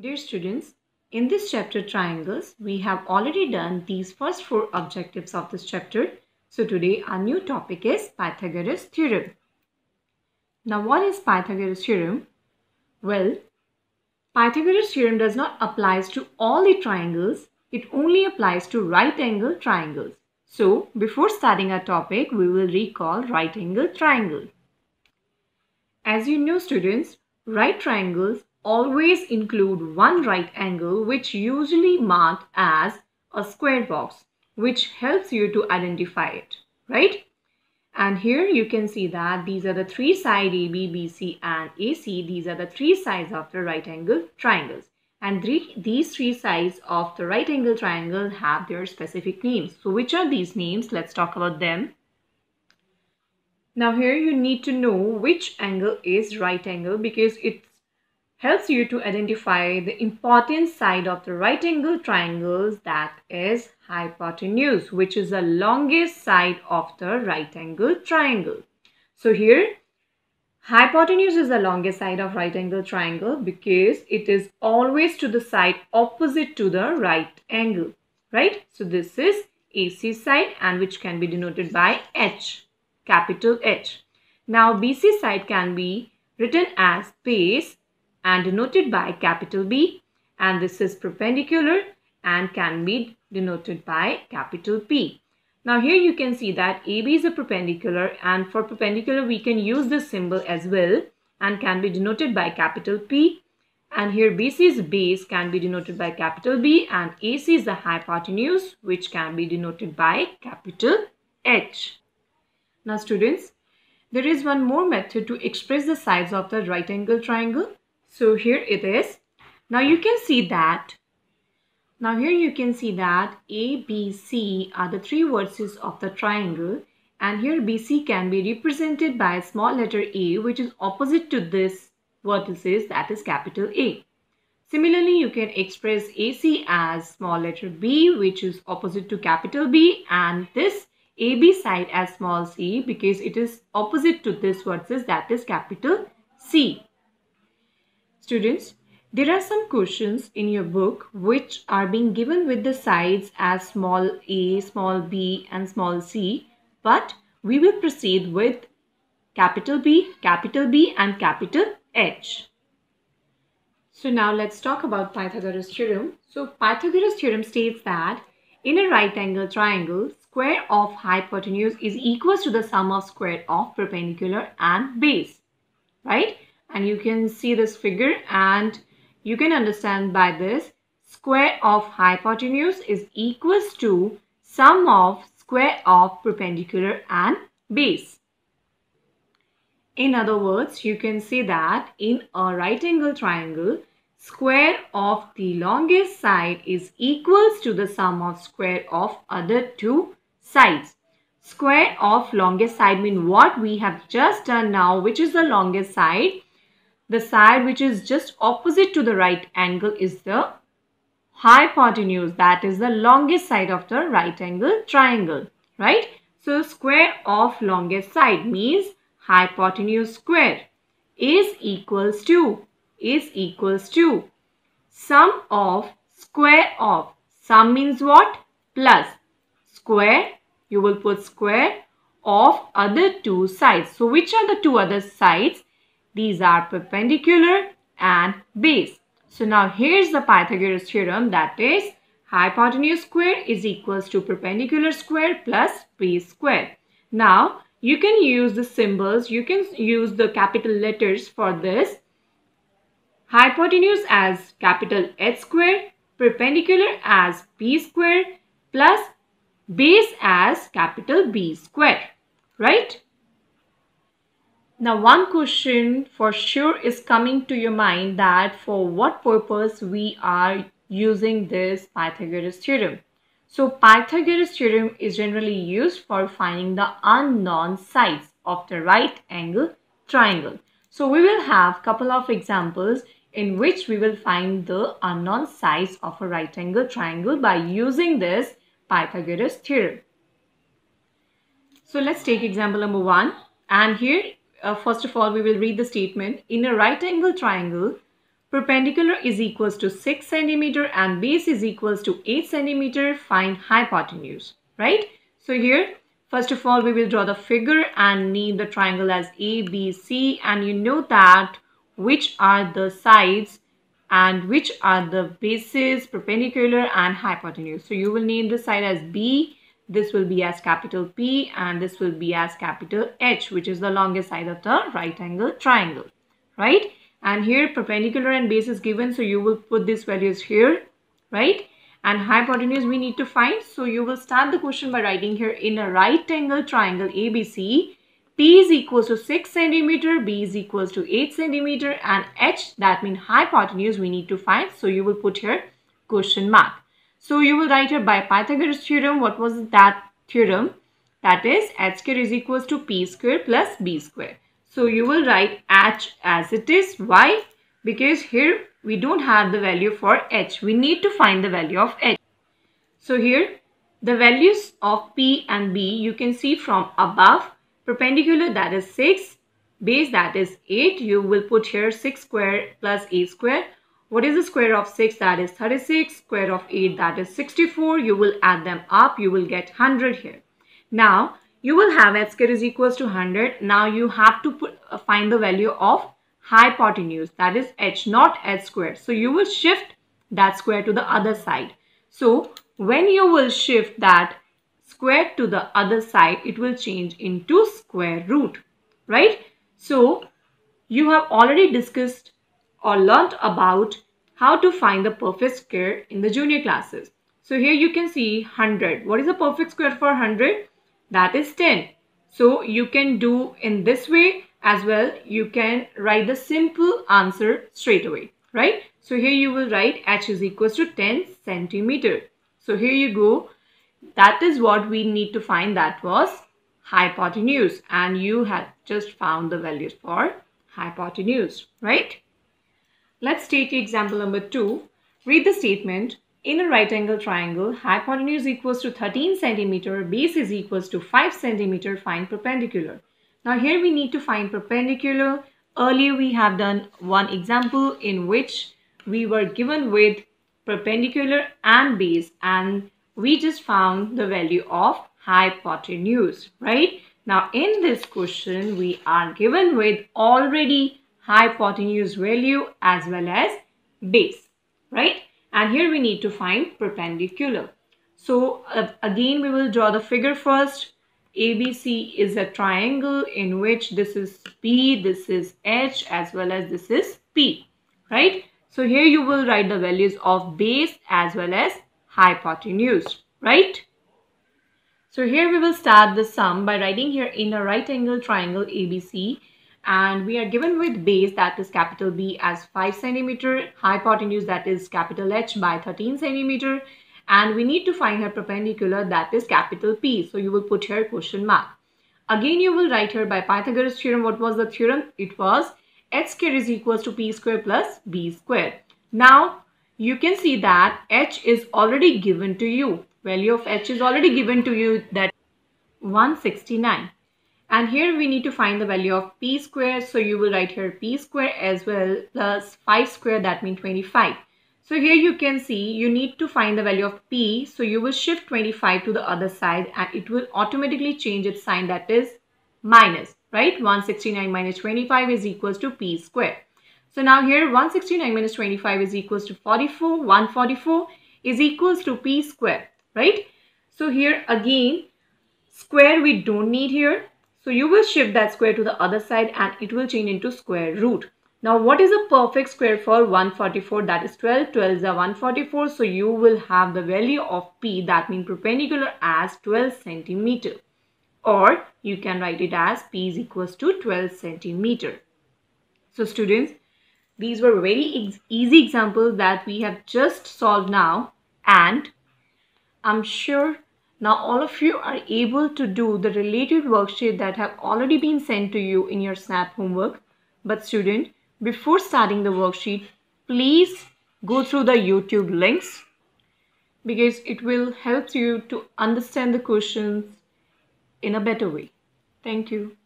Dear students, in this chapter triangles, we have already done these first four objectives of this chapter. So today our new topic is Pythagoras theorem. Now what is Pythagoras theorem? Well, Pythagoras theorem does not apply to all the triangles. It only applies to right angle triangles. So before starting our topic, we will recall right angle triangle. As you know students, right triangles always include one right angle which usually marked as a square box which helps you to identify it, right? And here you can see that these are the three sides AB, BC and AC. These are the three sides of the right angle triangles. And three, these three sides of the right angle triangle have their specific names. So which are these names? Let's talk about them. Now here you need to know which angle is right angle because it helps you to identify the important side of the right angle triangles that is hypotenuse which is the longest side of the right angle triangle. So here hypotenuse is the longest side of right angle triangle because it is always to the side opposite to the right angle right. So this is AC side and which can be denoted by H capital H. Now BC side can be written as base and denoted by capital B and this is perpendicular and can be denoted by capital P. Now here you can see that AB is a perpendicular and for perpendicular we can use this symbol as well and can be denoted by capital P and here BC's base can be denoted by capital B and AC is the hypotenuse which can be denoted by capital H. Now students, there is one more method to express the sides of the right angle triangle so here it is. Now you can see that. Now here you can see that A, B, C are the three vertices of the triangle and here BC can be represented by a small letter A which is opposite to this vertices that is capital A. Similarly, you can express AC as small letter B which is opposite to capital B and this AB side as small c because it is opposite to this vertices that is capital C. Students, there are some questions in your book which are being given with the sides as small a, small b and small c but we will proceed with capital B, capital B and capital H. So now let's talk about Pythagoras theorem. So Pythagoras theorem states that in a right angle triangle, square of hypotenuse is equals to the sum of square of perpendicular and base, right? and you can see this figure and you can understand by this square of hypotenuse is equals to sum of square of perpendicular and base. In other words, you can see that in a right angle triangle, square of the longest side is equals to the sum of square of other two sides. Square of longest side mean what we have just done now, which is the longest side the side which is just opposite to the right angle is the hypotenuse that is the longest side of the right angle triangle right so square of longest side means hypotenuse square is equals to is equals to sum of square of sum means what plus square you will put square of other two sides so which are the two other sides these are perpendicular and base. So now here's the Pythagoras theorem that is hypotenuse square is equals to perpendicular square plus base square. Now you can use the symbols, you can use the capital letters for this. Hypotenuse as capital H square, perpendicular as B square plus base as capital B square, right? Now one question for sure is coming to your mind that for what purpose we are using this Pythagoras theorem. So Pythagoras theorem is generally used for finding the unknown sides of the right angle triangle. So we will have couple of examples in which we will find the unknown sides of a right angle triangle by using this Pythagoras theorem. So let's take example number 1 and here uh, first of all, we will read the statement. In a right angle triangle, perpendicular is equals to 6 centimeter and base is equals to 8 centimeter. Find hypotenuse, right? So here, first of all, we will draw the figure and name the triangle as ABC. And you know that which are the sides and which are the bases, perpendicular and hypotenuse. So you will name the side as B this will be as capital P and this will be as capital H which is the longest side of the right angle triangle. Right? And here perpendicular and base is given so you will put these values here. Right? And hypotenuse we need to find. So you will start the question by writing here in a right angle triangle ABC P is equals to 6 centimeter, B is equals to 8 centimeter and H that means hypotenuse we need to find. So you will put here question mark. So you will write here by Pythagoras theorem. What was that theorem? That is h square is equals to p square plus b square. So you will write h as it is. Why? Because here we don't have the value for h. We need to find the value of h. So here the values of p and b you can see from above. Perpendicular that is 6. Base that is 8. You will put here 6 square plus 8 square. What is the square of 6? That is 36. Square of 8? That is 64. You will add them up. You will get 100 here. Now, you will have x square is equals to 100. Now, you have to put, uh, find the value of hypotenuse. That is h not h square. So, you will shift that square to the other side. So, when you will shift that square to the other side, it will change into square root. Right? So, you have already discussed or learnt about how to find the perfect square in the junior classes. So here you can see 100. What is the perfect square for 100? That is 10. So you can do in this way as well. You can write the simple answer straight away, right? So here you will write h is equals to 10 centimeter. So here you go. That is what we need to find. That was hypotenuse and you have just found the values for hypotenuse, right? Let's take example number 2. Read the statement. In a right angle triangle, hypotenuse equals to 13 centimeter, base is equals to 5 centimeter, find perpendicular. Now here we need to find perpendicular. Earlier we have done one example in which we were given with perpendicular and base and we just found the value of hypotenuse, right? Now in this question we are given with already hypotenuse value as well as base, right? And here we need to find perpendicular. So uh, again, we will draw the figure first. ABC is a triangle in which this is P, this is H as well as this is P, right? So here you will write the values of base as well as hypotenuse, right? So here we will start the sum by writing here in a right angle triangle ABC, and we are given with base that is capital B as 5 centimeter, hypotenuse that is capital H by 13 centimeter and we need to find her perpendicular that is capital P. So you will put here question mark. Again you will write here by Pythagoras theorem what was the theorem? It was h square is equals to p square plus b square. Now you can see that h is already given to you. Value of h is already given to you that 169 and here we need to find the value of p square so you will write here p square as well plus 5 square that means 25 so here you can see you need to find the value of p so you will shift 25 to the other side and it will automatically change its sign that is minus right 169 minus 25 is equals to p square so now here 169 minus 25 is equals to 44 144 is equals to p square right so here again square we don't need here so you will shift that square to the other side and it will change into square root. Now what is a perfect square for 144 that is 12, 12 is a 144 so you will have the value of P that means perpendicular as 12 centimeter or you can write it as P is equals to 12 centimeter. So students these were very ex easy examples that we have just solved now and I'm sure now all of you are able to do the related worksheet that have already been sent to you in your SNAP homework. But student, before starting the worksheet, please go through the YouTube links because it will help you to understand the questions in a better way. Thank you.